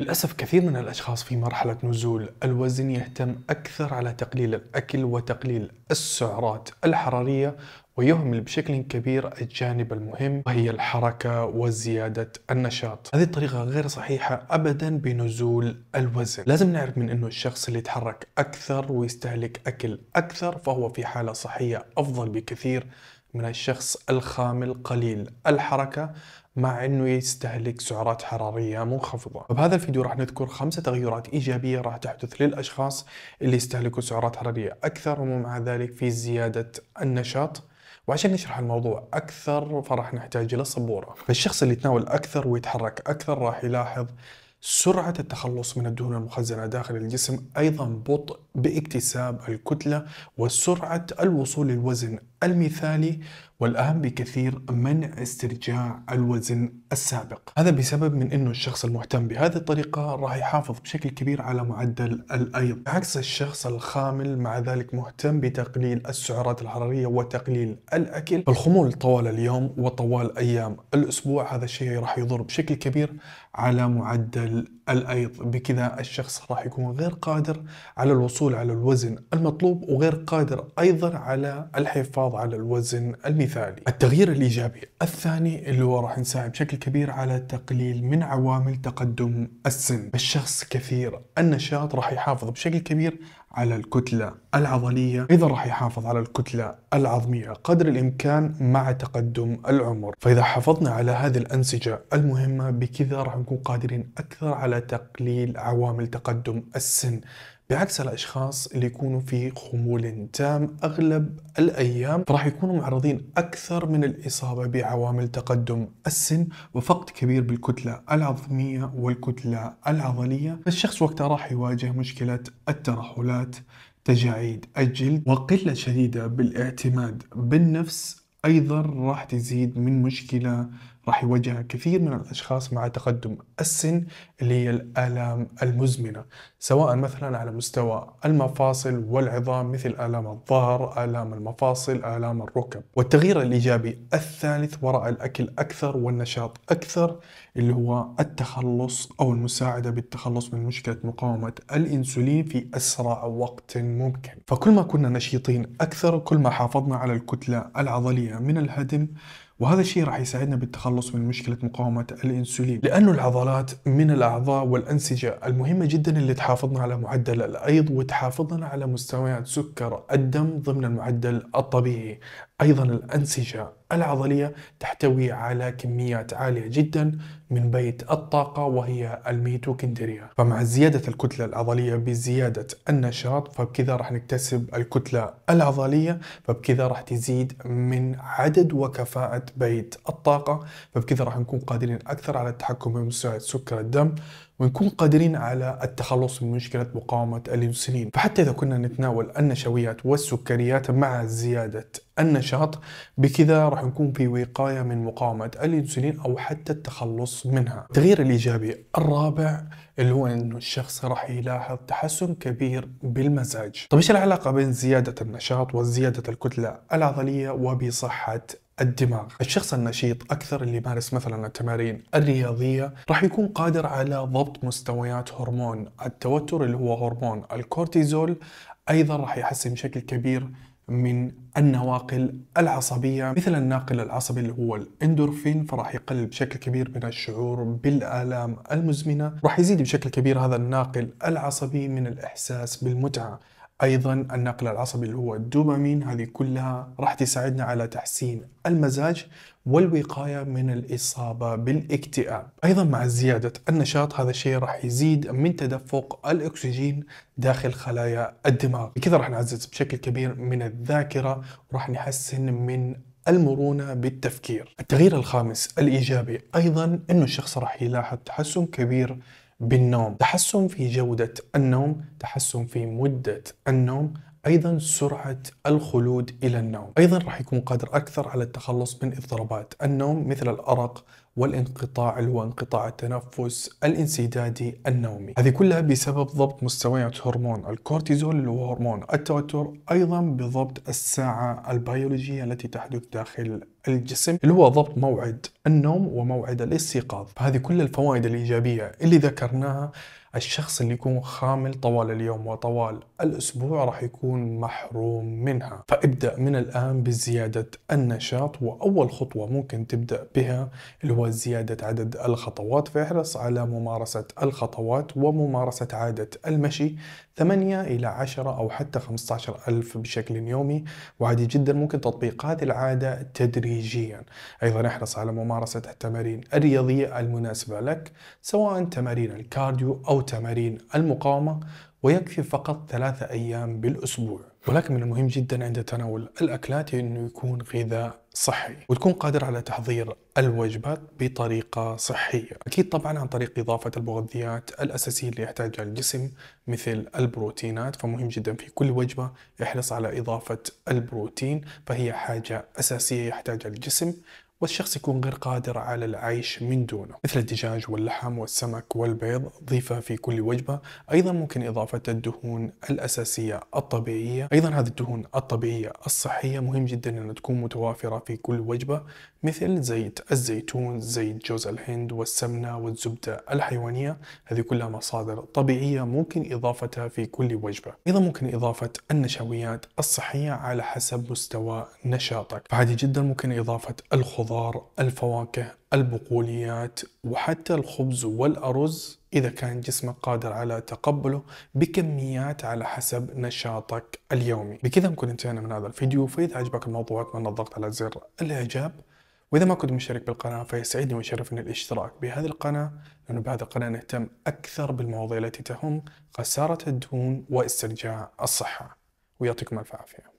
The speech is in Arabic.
للأسف كثير من الأشخاص في مرحلة نزول الوزن يهتم أكثر على تقليل الأكل وتقليل السعرات الحرارية ويهمل بشكل كبير الجانب المهم وهي الحركة وزيادة النشاط هذه الطريقة غير صحيحة أبدا بنزول الوزن لازم نعرف من أنه الشخص اللي يتحرك أكثر ويستهلك أكل أكثر فهو في حالة صحية أفضل بكثير من الشخص الخامل قليل الحركة مع انه يستهلك سعرات حرارية منخفضة فبهذا الفيديو راح نذكر خمسة تغيرات ايجابية راح تحدث للاشخاص اللي يستهلكوا سعرات حرارية اكثر ومع ذلك في زيادة النشاط وعشان نشرح الموضوع اكثر فراح نحتاج الى سبوره فالشخص اللي يتناول اكثر ويتحرك اكثر راح يلاحظ سرعة التخلص من الدهون المخزنة داخل الجسم أيضا بطء باكتساب الكتلة وسرعة الوصول للوزن المثالي والأهم بكثير منع استرجاع الوزن السابق هذا بسبب من انه الشخص المهتم بهذه الطريقه راح يحافظ بشكل كبير على معدل الايض عكس الشخص الخامل مع ذلك مهتم بتقليل السعرات الحراريه وتقليل الاكل الخمول طوال اليوم وطوال ايام الاسبوع هذا الشيء راح يضر بشكل كبير على معدل الايض بكذا الشخص راح يكون غير قادر على الوصول على الوزن المطلوب وغير قادر ايضا على الحفاظ على الوزن المثالي التغيير الايجابي الثاني اللي هو راح نساعد بشكل كبير على تقليل من عوامل تقدم السن الشخص كثير النشاط راح يحافظ بشكل كبير على الكتلة العضلية أيضا راح يحافظ على الكتلة العظمية قدر الإمكان مع تقدم العمر فإذا حافظنا على هذه الأنسجة المهمة بكذا راح نكون قادرين أكثر على تقليل عوامل تقدم السن بعكس الاشخاص اللي يكونوا في خمول تام اغلب الايام فراح يكونوا معرضين اكثر من الاصابه بعوامل تقدم السن وفقد كبير بالكتله العظميه والكتله العضليه، فالشخص وقتها راح يواجه مشكله الترهلات تجاعيد الجلد وقلة شديدة بالاعتماد بالنفس أيضا راح تزيد من مشكلة راح يواجهها كثير من الأشخاص مع تقدم السن اللي هي الآلام المزمنة سواء مثلا على مستوى المفاصل والعظام مثل آلام الظهر، آلام المفاصل، آلام الركب والتغيير الإيجابي الثالث وراء الأكل أكثر والنشاط أكثر اللي هو التخلص أو المساعدة بالتخلص من مشكلة مقاومة الإنسولين في أسرع وقت ممكن فكل ما كنا نشيطين أكثر كل ما حافظنا على الكتلة العضلية من الهدم وهذا الشيء راح يساعدنا بالتخلص من مشكله مقاومه الانسولين لانه العضلات من الاعضاء والانسجه المهمه جدا اللي تحافظنا على معدل الايض وتحافظنا على مستويات سكر الدم ضمن المعدل الطبيعي أيضا الأنسجة العضلية تحتوي على كميات عالية جدا من بيت الطاقة وهي الميتوكندريا فمع زيادة الكتلة العضلية بزيادة النشاط فبكذا راح نكتسب الكتلة العضلية فبكذا راح تزيد من عدد وكفاءة بيت الطاقة فبكذا راح نكون قادرين أكثر على التحكم بمستويات سكر الدم ونكون قادرين على التخلص من مشكلة مقاومة الأنسولين فحتى إذا كنا نتناول النشويات والسكريات مع زيادة النشاط بكذا راح نكون في وقاية من مقاومة الأنسولين أو حتى التخلص منها التغيير الإيجابي الرابع اللي هو أنه الشخص راح يلاحظ تحسن كبير بالمزاج طيب إيش العلاقة بين زيادة النشاط وزيادة الكتلة العضلية وبصحة الدماغ الشخص النشيط أكثر اللي يمارس مثلا التمارين الرياضية راح يكون قادر على ضبط مستويات هرمون التوتر اللي هو هرمون الكورتيزول أيضا راح يحسن بشكل كبير من النواقل العصبية مثل الناقل العصبي اللي هو الاندورفين فراح يقلل بشكل كبير من الشعور بالآلام المزمنة راح يزيد بشكل كبير هذا الناقل العصبي من الإحساس بالمتعة ايضا النقل العصبي اللي هو الدوبامين هذه كلها راح تساعدنا على تحسين المزاج والوقايه من الاصابه بالاكتئاب ايضا مع زياده النشاط هذا الشيء راح يزيد من تدفق الاكسجين داخل خلايا الدماغ بكذا راح نعزز بشكل كبير من الذاكره وراح نحسن من المرونة بالتفكير التغيير الخامس الإيجابي أيضا أنه الشخص راح يلاحظ تحسن كبير بالنوم تحسن في جودة النوم تحسن في مدة النوم ايضا سرعه الخلود الى النوم ايضا راح يكون قادر اكثر على التخلص من اضطرابات النوم مثل الارق والانقطاع اللي هو انقطاع التنفس الانسدادي النومي هذه كلها بسبب ضبط مستويات هرمون الكورتيزول اللي هو هرمون التوتر ايضا بضبط الساعه البيولوجيه التي تحدث داخل الجسم اللي هو ضبط موعد النوم وموعد الاستيقاظ فهذه كل الفوائد الإيجابية اللي ذكرناها الشخص اللي يكون خامل طوال اليوم وطوال الأسبوع راح يكون محروم منها فابدأ من الآن بزيادة النشاط وأول خطوة ممكن تبدأ بها اللي هو زيادة عدد الخطوات فاحرص على ممارسة الخطوات وممارسة عادة المشي 8 إلى 10 أو حتى 15 ألف بشكل يومي وعادي جدا ممكن تطبيق هذه العادة تدريجيا تدريجيا أيضا احرص على ممارسة التمارين الرياضية المناسبة لك سواء تمارين الكارديو أو تمارين المقاومة ويكفي فقط ثلاثة أيام بالأسبوع ولكن من المهم جدا عند تناول الأكلات أنه يكون غذاء صحي وتكون قادر على تحضير الوجبات بطريقة صحية أكيد طبعا عن طريق إضافة المغذيات الأساسية اللي يحتاجها الجسم مثل البروتينات فمهم جدا في كل وجبة يحرص على إضافة البروتين فهي حاجة أساسية يحتاجها الجسم والشخص يكون غير قادر على العيش من دونه مثل الدجاج واللحم والسمك والبيض ضيفه في كل وجبة أيضا ممكن إضافة الدهون الأساسية الطبيعية أيضا هذه الدهون الطبيعية الصحية مهم جدا أن تكون متوافرة في كل وجبة مثل زيت الزيتون زيت جوز الهند والسمنة والزبدة الحيوانية هذه كلها مصادر طبيعية ممكن إضافتها في كل وجبة أيضا ممكن إضافة النشويات الصحية على حسب مستوى نشاطك فعادي جدا ممكن إضافة الخضار الخضار الفواكه البقوليات وحتى الخبز والأرز إذا كان جسمك قادر على تقبله بكميات على حسب نشاطك اليومي بكذا نكون انتهينا من هذا الفيديو فإذا عجبك الموضوع أتمنى الضغط على زر الإعجاب وإذا ما كنت مشترك بالقناة فيسعدني ويشرفني الاشتراك بهذه القناة لأنه بهذه القناة نهتم أكثر بالمواضيع التي تهم خسارة الدهون واسترجاع الصحة ويعطيكم ألف عافية